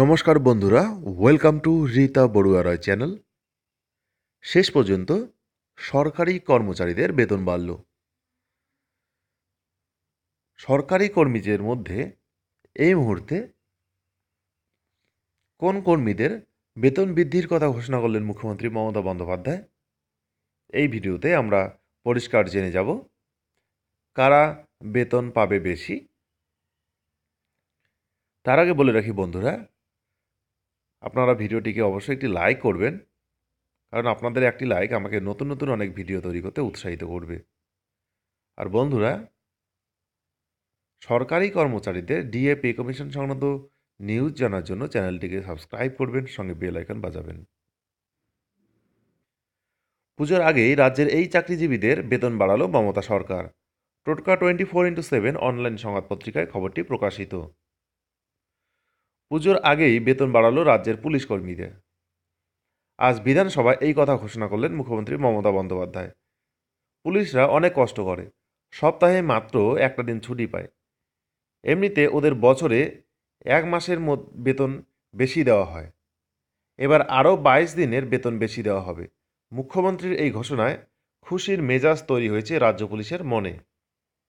নমস্কার বন্ধুরা welcome to Rita Barua Roy channel শেষ পর্যন্ত সরকারি কর্মচারীদের বেতন বাড়ল সরকারি কর্মীদের মধ্যে এই মুহূর্তে কোন কর্মীদের বেতন বৃদ্ধির কথা ঘোষণা করলেন মুখ্যমন্ত্রী মমতা বন্দ্যোপাধ্যায় এই ভিডিওতে আমরা পরিষ্কার জেনে যাব কারা বেতন পাবে বেশি তার আগে বলে রাখি বন্ধুরা আপনারা ভিডিওটিকে অবশ্যই একটি লাইক করবেন কারণ আপনাদের একটি লাইক আমাকে নতুন নতুন অনেক ভিডিও তৈরি করতে উৎসাহিত করবে আর বন্ধুরা সরকারি কর্মচারীদের ডিএ পে কমিশন সংক্রান্ত নিউজ জানার জন্য চ্যানেলটিকে সাবস্ক্রাইব করবেন সঙ্গে বেল আইকন বাজাবেন পুজোর আগেই রাজ্যের এই চাকরিজীবীদের বেতন বাড়ালো মমতা সরকার টোটকা twenty four into seven online সংবাদ পত্রিকায় খবরটি প্রকাশিত পুজোর আগেই বেতন বাড়ালো রাজ্যের পুলিশ কর্মীদের আজ বিধানসভায় এই কথা ঘোষণা করলেন মুখ্যমন্ত্রী মমতা বন্দ্যোপাধ্যায় পুলিশরা অনেক কষ্ট করে সপ্তাহে মাত্র একটা দিন ছুটি পায় এমনিতে ওদের বছরে এক মাসের বেতন বেশি দেওয়া হয় এবার আরও বাইশ দিনের বেতন বেশি দেওয়া হবে মুখ্যমন্ত্রীর এই ঘোষণায় খুশির মেজাজ তৈরি হয়েছে রাজ্য পুলিশের মনে